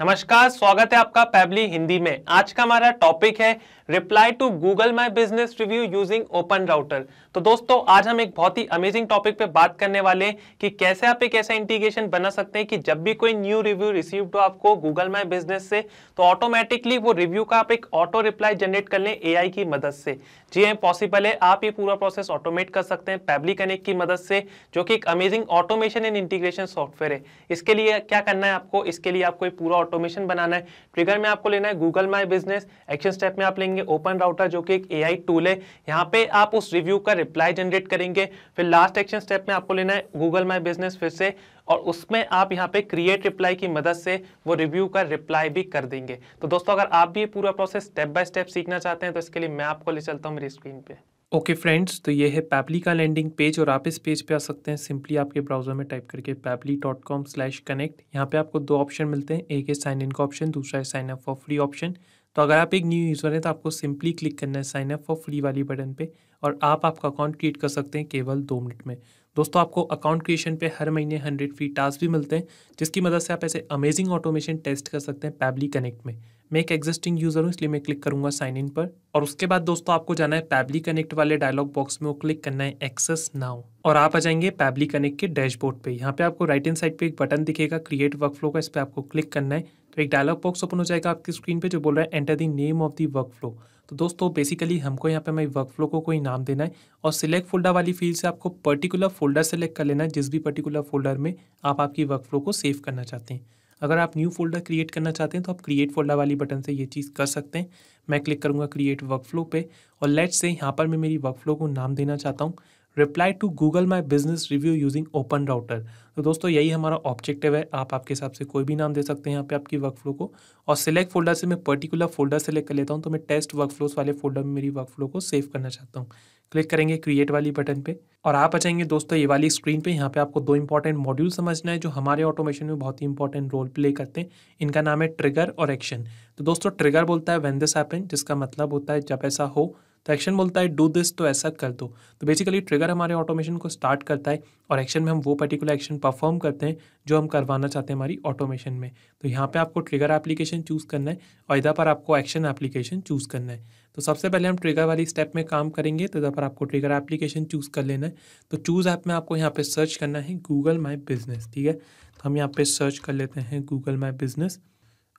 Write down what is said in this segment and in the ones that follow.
नमस्कार स्वागत है आपका पैबली हिंदी में आज का हमारा टॉपिक है reply to Google My Business review using open router तो दोस्तों आज हम एक बहुत ही अमेजिंग टॉपिक पे बात करने वाले हैं कि कैसे आप एक ऐसा इंटीग्रेशन बना सकते हैं कि जब भी कोई न्यू रिव्यू रिसीव हो आपको गूगल माई बिजनेस से तो ऑटोमेटिकली वो रिव्यू का आप एक ऑटो रिप्लाई जनरेट कर लें ए की मदद से जी हाँ पॉसिबल है आप ये पूरा प्रोसेस ऑटोमेट कर सकते हैं पैबली कनेक्ट की मदद से जो कि एक amazing automation and integration software है इसके लिए क्या करना है आपको इसके लिए आपको एक पूरा ऑटोमेशन बनाना है ट्रिगर में आपको लेना है Google my business action step में आप लेंगे ओपन राउटर जो कि एक ए टूल है यहाँ पे आप उस रिव्यू का रिप्लाई जनरेट करेंगे फिर लास्ट एक्शन स्टेप में आपको लेना है गूगल माई बिजनेस फिर से और उसमें आप यहाँ पे क्रिएट रिप्लाई की मदद से वो रिव्यू का रिप्लाई भी कर देंगे तो दोस्तों अगर आप भी पूरा प्रोसेस स्टेप बाय स्टेप सीखना चाहते हैं तो इसके लिए मैं आपको ले चलता हूँ मेरी स्क्रीन पे ओके okay फ्रेंड्स तो ये है पैपली का लैंडिंग पेज और आप इस पेज पे आ सकते हैं सिंपली आपके ब्राउजर में टाइप करके Pabbly dot com slash connect यहाँ पे आपको दो ऑप्शन मिलते हैं एक है साइन इन का ऑप्शन दूसरा है sign up for free option तो अगर आप एक न्यू यूज़र हैं तो आपको सिंपली क्लिक करना है साइन अप फॉर फ्री वाली बटन पर और आप आपका अकाउंट क्रिएट कर सकते हैं केवल दो मिनट में दोस्तों आपको अकाउंट क्रिएशन पे हर महीने हंड्रेड फ्री टास्क भी मिलते हैं जिसकी मदद से आप ऐसे अमेजिंग ऑटोमेशन टेस्ट कर सकते हैं पैबली कनेक्ट में मैं एक एग्जिस्टिंग यूज़र हूँ इसलिए मैं क्लिक करूंगा साइन इन पर और उसके बाद दोस्तों आपको जाना है पैबली कनेक्ट वाले डायलॉग बॉक्स में वो क्लिक करना है एक्सेस नाउ और आप आ जाएंगे पैबली कनेक्ट के डैशबोर्ड पे यहाँ पे आपको राइट हैंड साइड पे एक बटन दिखेगा क्रिएट वर्कफ्लो का इस पर आपको क्लिक करना है तो एक डायलॉग बॉक्स ओपन हो जाएगा आपकी स्क्रीन पे जो बोल रहा है enter the name of the workflow तो दोस्तों बेसिकली हमको यहाँ पे मैं वर्क फ्लो को कोई नाम देना है और सिलेक्ट फोल्डर वाली फील्ड से आपको पर्टिकुलर फोल्डर सेलेक्ट कर लेना है जिस भी पर्टिकुलर फोल्डर में आप आपकी वर्क फ्लो को सेव करना चाहते हैं अगर आप न्यू फोल्डर क्रिएट करना चाहते हैं तो आप क्रिएट फोल्डर वाली बटन से ये चीज़ कर सकते हैं मैं क्लिक करूँगा क्रिएट वर्क फ्लो पर और लेट से यहाँ पर मैं मेरी वर्क फ्लो को नाम देना चाहता हूँ reply to Google my business review using open router तो दोस्तों यही हमारा ऑब्जेक्टिव है आप आपके हिसाब से कोई भी नाम दे सकते हैं यहाँ पे आपकी वर्क फ्लो को और सिलेक्ट फोल्डर से मैं पर्टिकुलर फोल्डर सेलेक्ट कर लेता हूँ तो मैं टेस्ट वर्क फ्लोस वाले फोल्डर में मेरी वर्क फ्लो को सेव करना चाहता हूँ क्लिक करेंगे क्रिएट वाली बटन पे और आप आ जाएंगे दोस्तों ये वाली स्क्रीन पे यहाँ पे आपको दो इंपॉर्टेंट मॉड्यूल समझना है जो हमारे ऑटोमेशन में बहुत ही इंपॉर्टेंट रोल प्ले करते हैं इनका नाम है ट्रिगर और एक्शन तो दोस्तों ट्रिगर बोलता है वेन दिस हैपन जिसका मतलब होता है जब ऐसा हो तो एक्शन बोलता है डू दिस तो ऐसा कर दो तो बेसिकली ट्रिगर हमारे ऑटोमेशन को स्टार्ट करता है और एक्शन में हम वो पर्टिकुलर एक्शन परफॉर्म करते हैं जो हम करवाना चाहते हैं हमारी ऑटोमेशन में तो यहाँ पे आपको ट्रिगर एप्लीकेशन चूज़ करना है और इधर पर आपको एक्शन एप्लीकेशन चूज़ करना है तो सबसे पहले हम ट्रिगर वाली स्टेप में काम करेंगे तो इधर पर आपको ट्रिगर एप्लीकेशन चूज़ कर लेना है तो चूज़ ऐप में आपको यहाँ पर सर्च करना है गूगल माई बिजनेस ठीक है तो हम यहाँ पर सर्च कर लेते हैं गूगल माई बिजनेस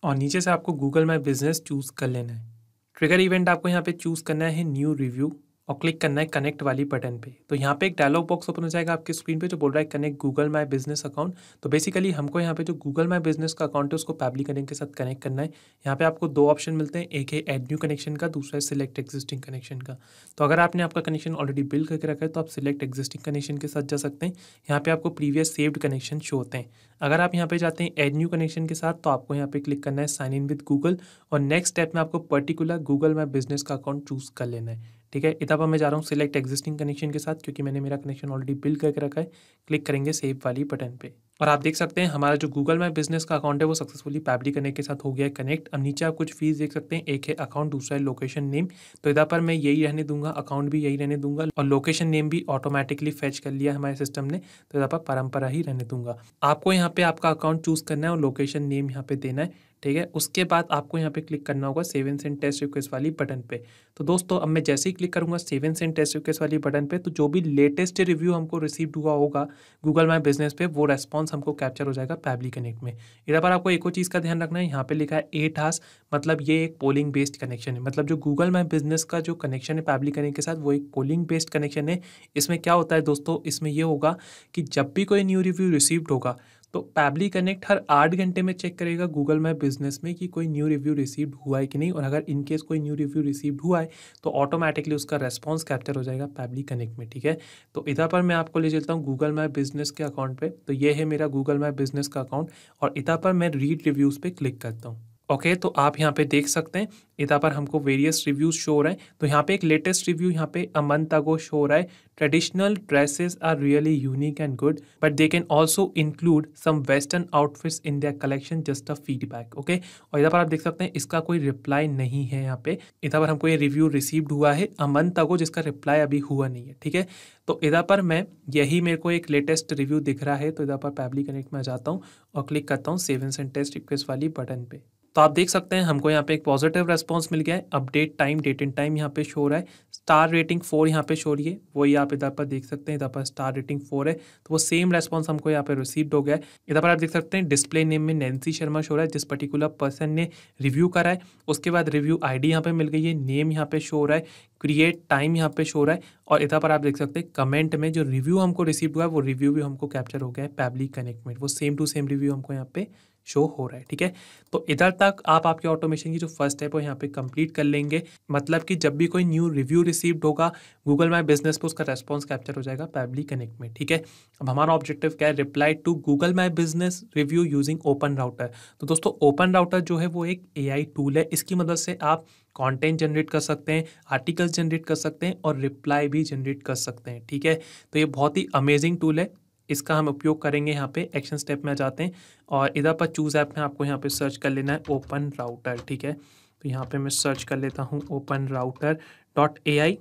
और नीचे से आपको गूगल माई बिजनेस चूज़ कर लेना है ट्रिगर इवेंट आपको यहाँ पे चूज़ करना है न्यू रिव्यू और क्लिक करना है कनेक्ट वाली बटन पे तो यहाँ पे एक डायलॉग बॉक्स ओपन हो जाएगा आपके स्क्रीन पे जो बोल रहा है connect Google my business account तो बेसिकली हमको यहाँ पे जो गूगल माई बिजनेस का अकाउंट है उसको पैबली कनेक्ट के साथ कनेक्ट करना है यहाँ पे आपको दो ऑप्शन मिलते हैं एक है एड न्यू कनेक्शन का दूसरा है सिलेक्ट एग्जिस्टिंग कनेक्शन का तो अगर आपने आपका कनेक्शन ऑलरेडी बिल करके रखा है तो आप सिलेक्ट एग्जिस्टिंग कनेक्शन के साथ जा सकते हैं यहाँ पे आपको प्रीवियस सेव्ड कनेक्शन शो होते हैं अगर आप यहाँ पे जाते हैं एड न्यू कनेक्शन के साथ तो आपको यहाँ पे क्लिक करना है साइन इन विद गूगल और नेक्स्ट स्टेप में आपको पर्टिकुलर गूगल माई बिजनेस का अकाउंट चूज कर लेना है ठीक है इधर पर मैं जा रहा हूँ सिलेक्ट एग्जिस्टिंग कनेक्शन के साथ क्योंकि मैंने मेरा कनेक्शन ऑलरेडी बिल करके रखा है क्लिक करेंगे सेव वाली बटन पे और आप देख सकते हैं हमारा जो गूगल मैप बिजनेस का अकाउंट है वो सक्सेसफुली पैबली कनेक्ट के साथ हो गया है कनेक्ट अब नीचे आप कुछ फीस देख सकते हैं एक है अकाउंट दूसरा है लोकेशन नेम तो इधर पर मैं यही रहने दूंगा अकाउंट भी यही रहने दूंगा और लोकेशन नेम भी ऑटोमेटिकली फेच कर लिया हमारे सिस्टम ने तो इधर पर परंपरा ही रहने दूंगा आपको यहाँ पे आपका अकाउंट चूज करना है और लोकेशन नेम यहाँ पे देना है ठीक है उसके बाद आपको यहाँ पे क्लिक करना होगा सेवन सेंट टेस्ट रिक्वेस्ट वाली बटन पे तो दोस्तों अब मैं जैसे ही क्लिक करूँगा सेवन सेंट टेस्ट रिक्वेस्ट वाली बटन पे तो जो भी लेटेस्ट रिव्यू हमको रिसीव हुआ होगा गूगल माई बिजनेस पे वो रेस्पॉन्स हमको कैप्चर हो जाएगा पैबली कनेक्ट में इधर पर आपको एक और चीज़ का ध्यान रखना है यहाँ पर लिखा है एट हास मतलब ये एक पोलिंग बेस्ड कनेक्शन है मतलब जो गूगल माई बिजनेस का जो कनेक्शन है पैबली कनेक्ट के साथ वो एक पोलिंग बेस्ड कनेक्शन है इसमें क्या होता है दोस्तों इसमें यह होगा कि जब भी कोई न्यू रिव्यू रिसीव्ड होगा तो पैबली कनेक्ट हर आठ घंटे में चेक करेगा गूगल मैप बिजनेस में कि कोई न्यू रिव्यू रिसीव्ड हुआ है कि नहीं और अगर इनकेस कोई न्यू रिव्यू रिसीव्ड हुआ है तो ऑटोमेटिकली उसका रेस्पॉन्स कैप्चर हो जाएगा पैबली कनेक्ट में ठीक है तो इधर पर मैं आपको ले चलता हूँ गूगल मैप बिजनेस के अकाउंट पर तो ये है मेरा गूगल मैप बिजनेस का अकाउंट और इधर पर मैं रीड रिव्यूज़ पर क्लिक करता हूँ ओके okay, तो आप यहाँ पे देख सकते हैं इधर पर हमको वेरियस रिव्यूज शो हो रहे हैं तो यहाँ पे एक लेटेस्ट रिव्यू यहाँ पे अमन तागो शो हो रहा है traditional dresses are really unique and good but they can also include some western outfits in their collection just a feedback okay और इधर पर आप देख सकते हैं इसका कोई रिप्लाई नहीं है यहाँ पे इधर पर हमको ये रिव्यू रिसीव्ड हुआ है अमन को जिसका रिप्लाई अभी हुआ नहीं है ठीक है तो इधर पर मैं यही मेरे को एक लेटेस्ट रिव्यू दिख रहा है तो इधर पर पैबली कनेक्ट में जाता हूँ और क्लिक करता हूँ सेवन एंड टेस्ट रिक्वेस्ट वाली बटन पर तो आप देख सकते हैं हमको यहाँ पे एक पॉजिटिव रेस्पॉन्स मिल गया है update time date and time यहाँ पे शो रहा है स्टार रेटिंग फोर यहाँ पे शो रही है वही आप इधर पर देख सकते हैं इधर पर स्टार रेटिंग फोर है तो वो सेम रेस्पॉन्स हमको यहाँ पे रिसीव्ड हो गया है इधर पर आप देख सकते हैं डिस्प्ले नेम में नैन्सी शर्मा शो रहा है जिस पर्टिकुलर पर्सन ने रिव्यू करा है उसके बाद रिव्यू आई डी यहाँ पे मिल गई है नेम यहाँ पे शो हो रहा है क्रिएट टाइम यहाँ पे शो रहा है और इधर पर आप देख सकते हैं कमेंट में जो रिव्यू हमको रिसीव हुआ है वो रिव्यू भी हमको कैप्चर हो गया है पैबली कनेक्ट में वो सेम टू सेम रिव्यू हमको यहाँ पे शो हो रहा है ठीक है तो इधर तक आप आपके ऑटोमेशन की जो फर्स्ट स्टेप है यहाँ पे कंप्लीट कर लेंगे मतलब कि जब भी कोई न्यू रिव्यू रिसीव्ड होगा गूगल माई बिजनेस पर उसका रेस्पॉन्स कैप्चर हो जाएगा पैबली कनेक्ट में ठीक है अब हमारा ऑब्जेक्टिव क्या है reply to Google my business review using open router तो दोस्तों ओपन राउटर जो है वो एक ए टूल है इसकी मदद से आप कंटेंट जनरेट कर सकते हैं आर्टिकल्स जनरेट कर सकते हैं और रिप्लाई भी जनरेट कर सकते हैं ठीक है तो ये बहुत ही अमेजिंग टूल है इसका हम उपयोग करेंगे यहाँ पे एक्शन स्टेप में आ जाते हैं और इधर पर चूज़ ऐप में आपको यहाँ पे सर्च कर लेना है ओपन राउटर ठीक है तो यहाँ पे मैं सर्च कर लेता हूँ Open Router dot A I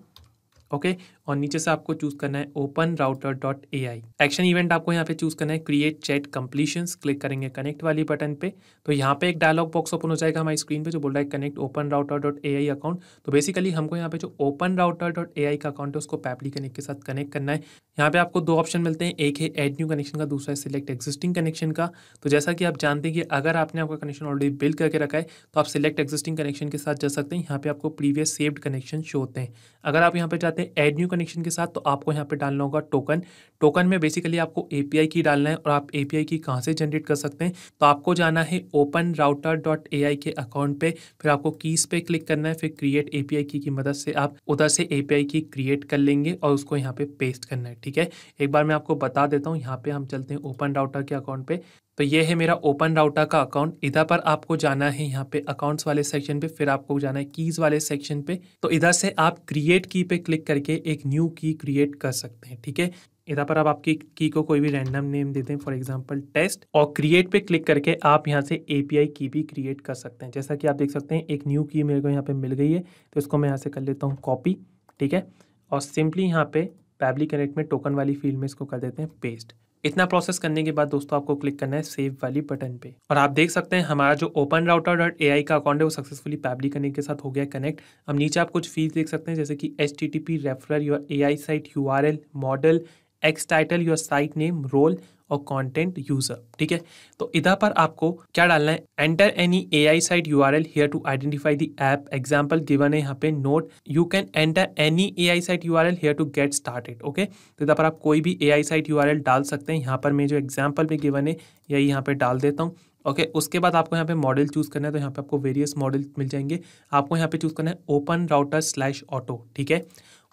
okay और नीचे से आपको चूज करना है Open Router dot A I action event आपको यहाँ पे चूज करना है क्रिएट चैट कम्पलीशन क्लिक करेंगे कनेक्ट वाली बटन पे तो यहाँ पे एक डायलॉग बॉक्स ओपन हो जाएगा हमारी स्क्रीन पे जो बोल रहा है connect Open Router dot A I account तो बेसिकली हमको यहाँ पे जो Open Router dot A I का अकाउंट है उसको पैपली कनेक्ट के साथ कनेक्ट करना है यहाँ पे आपको दो ऑप्शन मिलते हैं एक है एड न्यू कनेक्शन का दूसरा है सिलेक्ट एक्जिस्टिंग कनेक्शन का तो जैसा कि आप जानते हैं कि अगर आपने आपका कनेक्शन ऑलरेडी बिल्ड करके रखा है तो आप सिलेक्ट एक्जिस्टिंग कनेक्शन के साथ जा सकते हैं यहाँ पे आपको प्रीवियस सेव्ड कनेक्शन शो होते हैं अगर आप यहाँ पे जाते हैं एड न्यू कनेक्शन के साथ तो आपको यहाँ पे डालना होगा टोकन टोकन में बेसिकली आपको एपीआई की डालना है और आप एपीआई की कहाँ से जनरेट कर सकते हैं तो आपको जाना है ओपन राउटर डॉट ए के अकाउंट पे फिर आपको कीज पे क्लिक करना है फिर क्रिएट एपीआई की, की मदद से आप उधर से एपीआई की क्रिएट कर लेंगे और उसको यहाँ पे पेस्ट करना है ठीक है एक बार मैं आपको बता देता हूँ यहाँ पे हम चलते हैं ओपन राउटर के अकाउंट पे तो ये है मेरा ओपन राउटर का अकाउंट इधर पर आपको जाना है यहाँ पे अकाउंट्स वाले सेक्शन पे फिर आपको जाना है कीज़ वाले सेक्शन पे तो इधर से आप क्रिएट की पे क्लिक करके एक न्यू की क्रिएट कर सकते हैं ठीक है इधर पर आप आपकी की को कोई भी रैंडम नेम देते हैं फॉर एग्जांपल टेस्ट और क्रिएट पे क्लिक करके आप यहाँ से एपीआई की भी क्रिएट कर सकते हैं जैसा कि आप देख सकते हैं एक न्यू की मेरे को यहाँ पे मिल गई है तो इसको मैं यहाँ से कर लेता हूँ कॉपी ठीक है और सिंपली यहाँ पे पैबली कनेक्ट में टोकन वाली फील्ड में इसको कर देते हैं पेस्ट इतना प्रोसेस करने के बाद दोस्तों आपको क्लिक करना है सेव वाली बटन पे और आप देख सकते हैं हमारा जो ओपन राउटर डॉट ए का अकाउंट है वो सक्सेसफुली पैबली करने के साथ हो गया कनेक्ट अब नीचे आप कुछ फीस देख सकते हैं जैसे कि H T T P referral your A I site U R L model X title your site name role और कॉन्टेंट यूजर ठीक है तो इधर पर आपको क्या डालना है enter any A I site U R L here to identify the app example given है यहाँ पे note you can enter any A I site U R L here to get started okay तो इधर पर आप कोई भी A I site U R L डाल सकते हैं यहाँ पर मैं जो एग्जाम्पल में गिवन है यही यहाँ पे डाल देता हूँ ओके okay, उसके बाद आपको यहाँ पे मॉडल चूज़ करना है तो यहाँ पे आपको वेरियस मॉडल मिल जाएंगे आपको यहाँ पे चूज़ करना है ओपन राउटर स्लैश ऑटो ठीक है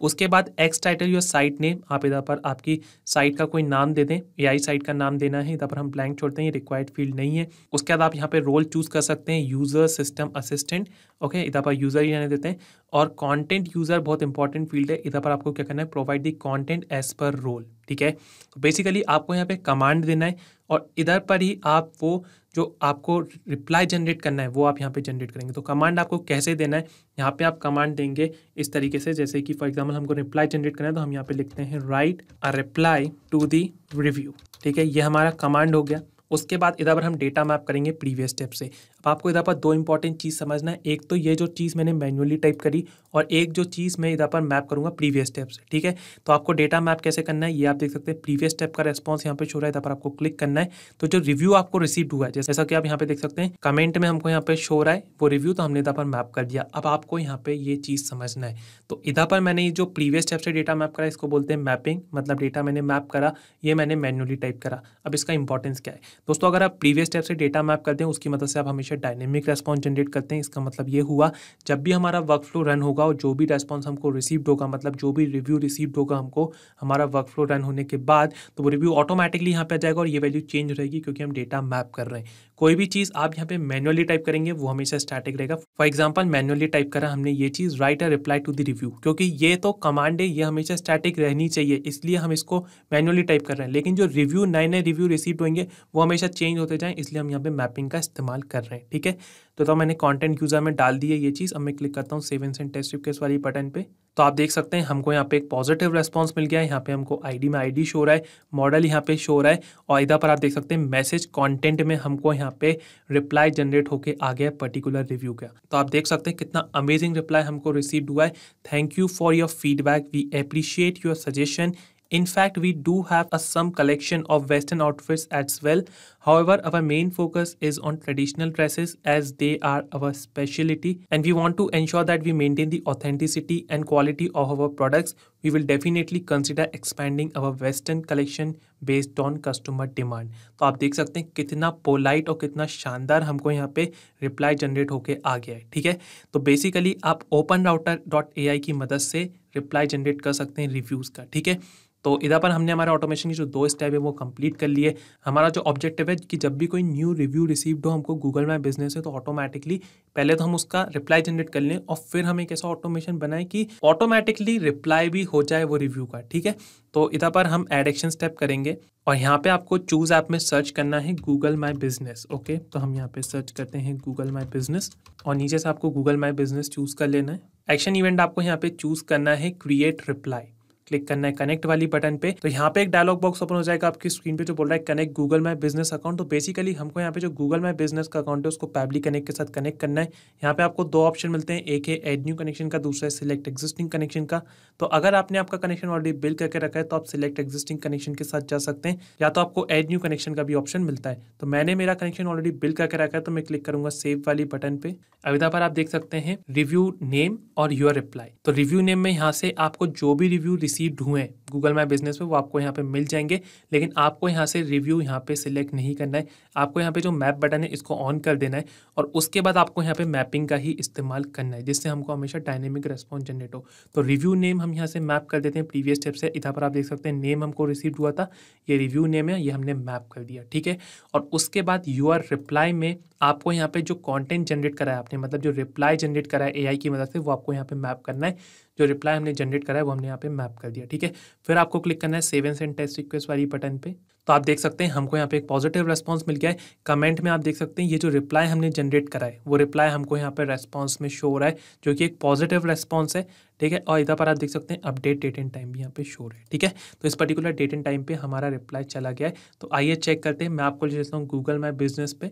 उसके बाद X title your site name आप इधर पर आपकी साइट का कोई नाम दे दें ए साइट का नाम देना है इधर पर हम ब्लैंक छोड़ते हैं रिक्वायर्ड फील्ड नहीं है उसके बाद आप यहाँ पे रोल चूज़ कर सकते हैं यूज़र सिस्टम असिस्टेंट ओके इधर पर यूज़र ही रहने देते हैं और कॉन्टेंट यूज़र बहुत इंपॉर्टेंट फील्ड है इधर पर आपको क्या करना है provide the content as per role ठीक है तो बेसिकली आपको यहाँ पे कमांड देना है और इधर पर ही आप वो जो आपको रिप्लाई जनरेट करना है वो आप यहाँ पे जनरेट करेंगे तो कमांड आपको कैसे देना है यहाँ पे आप कमांड देंगे इस तरीके से जैसे कि फॉर एग्जांपल हमको रिप्लाई जनरेट करना है तो हम यहाँ पे लिखते हैं write a reply to the review ठीक है ये हमारा कमांड हो गया उसके बाद इधर पर हम डेटा मैप करेंगे प्रीवियस स्टेप से अब आपको इधर पर दो इंपॉर्टेंट चीज़ समझना है एक तो ये जो चीज़ मैंने मैनुअली टाइप करी और एक जो चीज़ मैं इधर पर मैप करूँगा प्रीवियस स्टेप से ठीक है तो आपको डेटा मैप कैसे करना है ये आप देख सकते हैं प्रीवियस स्टेप का रेस्पॉन्स यहाँ पे शो रहा है इधर पर आपको क्लिक करना है तो जो रिव्यू आपको रिसीव हुआ है जैसा कि आप यहाँ पे देख सकते हैं कमेंट में हमको यहाँ पे शो रहा है वो रिव्यू तो हमने इधर पर मैप कर दिया अब आपको यहाँ पे ये चीज़ समझना है तो इधर पर मैंने जो प्रीवियस स्टेप से डेटा मैप करा इसको बोलते हैं मैपिंग मतलब डेटा मैंने मैप करा ये मैंने मैनुअली टाइप करा अब इसका इंपॉर्टेंस क्या है दोस्तों अगर आप प्रीवियस स्टेप से डेटा मैप करते हैं उसकी मदद से आप हमेशा हमेशा डायनेमिक रेस्पॉन्स जनरेट करते हैं इसका मतलब ये हुआ जब भी हमारा वर्क फ्लो रन होगा और जो भी रेस्पॉन्स हमको रिसीव्ड होगा मतलब जो भी रिव्यू रिसीव्ड होगा हमको हमारा वर्क फ्लो रन होने के बाद तो वो रिव्यू ऑटोमेटिकली यहाँ पर आ जाएगा और ये वैल्यू चेंज हो रहेगी क्योंकि हम डेटा मैप कर रहे हैं कोई भी चीज़ आप यहाँ पे मैनुअली टाइप करेंगे वो हमेशा स्टैटिक रहेगा फॉर एग्जाम्पल मैनुअली टाइप करा हमने ये चीज़ write a reply to the review क्योंकि ये तो कमांड है ये हमेशा स्टैटिक रहनी चाहिए इसलिए हम इसको मैनुअली टाइप कर रहे हैं लेकिन जो रिव्यू नए नए रिव्यू रिसीव होंगे वो हमेशा चेंज होते जाएँ इसलिए हम यहाँ पे मैपिंग का इस्तेमाल कर रहे हैं ठीक है तो तो मैंने कॉन्टेंट यूज़र में डाल दी है ये चीज़ अब मैं क्लिक करता हूँ सेवन सेंट टेस्ट केस वाली बटन पे तो आप देख सकते हैं हमको यहाँ पे एक पॉजिटिव रेस्पॉन्स मिल गया है यहाँ पे हमको आईडी में आईडी शो रहा है मॉडल यहाँ पे शो रहा है और इधर पर आप देख सकते हैं मैसेज कंटेंट में हमको यहाँ पे रिप्लाई जनरेट होके आ गया पर्टिकुलर रिव्यू का तो आप देख सकते हैं कितना अमेजिंग रिप्लाई हमको रिसीव हुआ है thank you for your feedback we appreciate your suggestion In fact, we do have a, some collection of western outfits as well. However, our main focus is on traditional dresses as they are our specialty and we want to ensure that we maintain the authenticity and quality of our products we will definitely consider expanding our western collection based on customer demand तो आप देख सकते हैं कितना polite और कितना शानदार हमको यहाँ पे रिप्लाई जनरेट होके आ गया है ठीक है तो बेसिकली आप Open Router dot A I की मदद से रिप्लाई जनरेट कर सकते हैं रिव्यूज़ का ठीक है तो इधर पर हमने हमारा ऑटोमेशन की जो दो स्टेप है वो कंप्लीट कर लिए हमारा जो ऑब्जेक्टिव है कि जब भी कोई न्यू रिव्यू रिसीव्ड हो हमको गूगल मैप बिजनेस है तो ऑटोमेटिकली पहले तो हम उसका रिप्लाई जनरेट कर लें और फिर हम एक ऐसा ऑटोमेशन बनाए कि ऑटोमेटिकली रिप्लाई भी हो जाए वो रिव्यू का ठीक है तो इधर पर हम एड एक्शन स्टेप करेंगे और यहाँ पे आपको चूज़ ऐप आप में सर्च करना है गूगल माई बिजनेस ओके तो हम यहाँ पे सर्च करते हैं गूगल माई बिजनेस और नीचे से आपको गूगल माई बिजनेस चूज़ कर लेना है एक्शन इवेंट आपको यहाँ पे चूज़ करना है क्रिएट रिप्लाई क्लिक करना है कनेक्ट वाली बटन पे तो यहाँ पे एक डायलॉग बॉक्स ओपन हो जाएगा आपकी स्क्रीन पे जो बोल रहा है connect Google my business account तो बेसिकली हमको यहाँ पे जो गूगल माई बिजनेस का अकाउंट है उसको पैबली कनेक्ट के साथ कनेक्ट करना है यहाँ पे आपको दो ऑप्शन मिलते हैं एक है एड न्यू कनेक्शन का दूसरा है सिलेक्ट एक्जिस्टिंग कनेक्शन का तो अगर आपने आपका कनेक्शन ऑलरेडी बिल करके रखा है तो आप सिलेक्ट एक्जिस्टिंग कनेक्शन के साथ जा सकते हैं या तो आपको एड न्यू कनेक्शन का भी ऑप्शन मिलता है तो मैंने मेरा कनेक्शन ऑलरेडी बिल करके रखा है तो मैं क्लिक करूंगा सेव वाली बटन पे अविधा पर आप देख सकते हैं रिव्यू नेम और यूर रिप्लाई तो रिव्यू नेम में यहाँ से आपको जो भी रिव्यू रिसीव सी ढूंढें गूगल माई बिजनेस पे वो आपको यहाँ पे मिल जाएंगे लेकिन आपको यहाँ से रिव्यू यहाँ पे सिलेक्ट नहीं करना है आपको यहाँ पे जो मैप बटन है इसको ऑन कर देना है और उसके बाद आपको यहाँ पे मैपिंग का ही इस्तेमाल करना है जिससे हमको हमेशा डायनेमिक रेस्पॉन्स जनरेट हो तो रिव्यू नेम हम यहाँ से मैप कर देते हैं प्रीवियस स्टेप से इधर पर आप देख सकते हैं नेम हमको रिसीव हुआ था ये रिव्यू नेम है ये हमने मैप कर दिया ठीक है और उसके बाद यू आर रिप्लाई में आपको यहाँ पे जो कंटेंट जनरेट कराया आपने मतलब जो रिप्लाई जनरेट कराया है एआई की मदद मतलब से वो आपको यहाँ पे मैप करना है जो रिप्लाई हमने जनरेट करा है वो हमने यहाँ पे मैप कर दिया ठीक है फिर आपको क्लिक करना है save and send send test request वाली बटन पे तो आप देख सकते हैं हमको यहाँ पे एक पॉजिटिव रेस्पॉन्स मिल गया है कमेंट में आप देख सकते हैं ये जो रिप्लाई हमने जनरेट करा है वो रिप्लाई हमको यहाँ पे रेस्पॉन्स में शो हो रहा है जो कि एक पॉजिटिव रेस्पॉन्स है ठीक है और इधर पर आप देख सकते हैं अपडेट डेट एंड टाइम भी यहाँ पे शो है ठीक है तो इस पर्टिकुलर डेट एंड टाइम पे हमारा रिप्लाई चला गया है तो आइए चेक करते हैं मैं आपको ले जाता हूँ गूगल मैप बिजनेस पे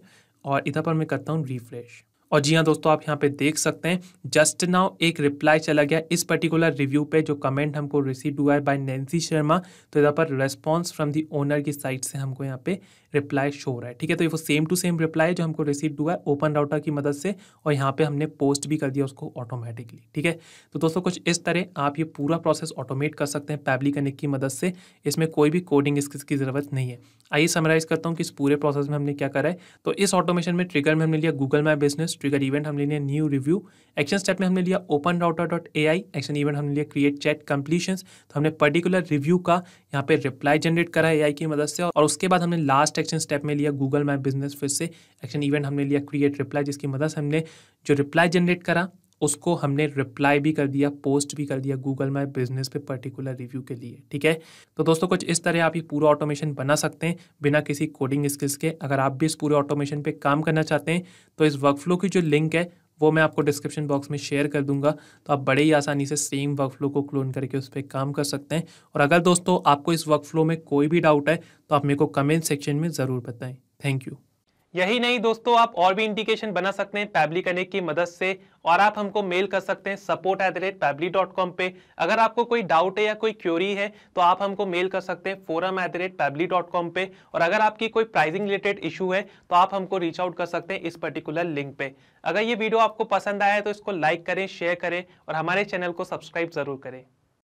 और इधर पर मैं करता हूँ रिफ्रेश और जी हाँ दोस्तों आप यहाँ पे देख सकते हैं जस्ट नाउ एक रिप्लाई चला गया इस पर्टिकुलर रिव्यू पे जो कमेंट हमको रिसीव हुआ है बाय नैन्सी शर्मा तो यहाँ पर रेस्पॉन्स फ्रॉम दी ओनर की साइड से हमको यहाँ पे रिप्लाई शो रहा है ठीक है तो ये वो सेम टू सेम रिप्लाई जो हमको रिसीव हुआ है ओपन राउटर की मदद से और यहाँ पे हमने पोस्ट भी कर दिया उसको ऑटोमेटिकली ठीक है तो दोस्तों कुछ इस तरह आप ये पूरा प्रोसेस ऑटोमेट कर सकते हैं पैबली कनेक्ट की मदद से इसमें कोई भी कोडिंग स्किल्स की ज़रूरत नहीं है आइए समराइज करता हूँ कि इस पूरे प्रोसेस में हमने क्या करा है तो इस ऑटोमेशन में ट्रिगर में हमने लिया Google my business trigger event हमने लिया न्यू रिव्यू एक्शन स्टेप में हमने लिया Open Router dot A I action event हमने लिया क्रिएट चैट कंप्लीशन तो हमने पर्टिकुलर रिव्यू का यहाँ पे रिप्लाई जनरेट करा है ए की मदद से और उसके बाद हमने लास्ट नेक्स्ट एक्शन स्टेप में लिया गूगल मैप बिजनेस फिर से एक्शन इवेंट हमने लिया क्रिएट रिप्लाई जिसकी मदद से हमने जो रिप्लाई जनरेट करा उसको हमने रिप्लाई भी कर दिया पोस्ट भी कर दिया गूगल मैप बिजनेस पे पर्टिकुलर रिव्यू के लिए ठीक है तो दोस्तों कुछ इस तरह आप ये पूरा ऑटोमेशन बना सकते हैं बिना किसी कोडिंग स्किल्स के अगर आप भी इस पूरे ऑटोमेशन पे काम करना चाहते हैं तो इस वर्कफ्लो की जो लिंक है वो मैं आपको डिस्क्रिप्शन बॉक्स में शेयर कर दूंगा तो आप बड़े ही आसानी से सेम वर्क फ्लो को क्लोन करके उस पर काम कर सकते हैं और अगर दोस्तों आपको इस वर्क फ्लो में कोई भी डाउट है तो आप मेरे को कमेंट सेक्शन में ज़रूर बताएं थैंक यू यही नहीं दोस्तों आप और भी इंडिकेशन बना सकते हैं पैबली कनेक्ट की मदद से और आप हमको मेल कर सकते हैं support at the rate Pabbly dot com पे अगर आपको कोई डाउट है या कोई क्यूरी है तो आप हमको मेल कर सकते हैं forum at the rate Pabbly dot com पे और अगर आपकी कोई प्राइजिंग रिलेटेड इशू है तो आप हमको रीच आउट कर सकते हैं इस पर्टिकुलर लिंक पे अगर ये वीडियो आपको पसंद आया है तो इसको लाइक करें शेयर करें और हमारे चैनल को सब्सक्राइब जरूर करें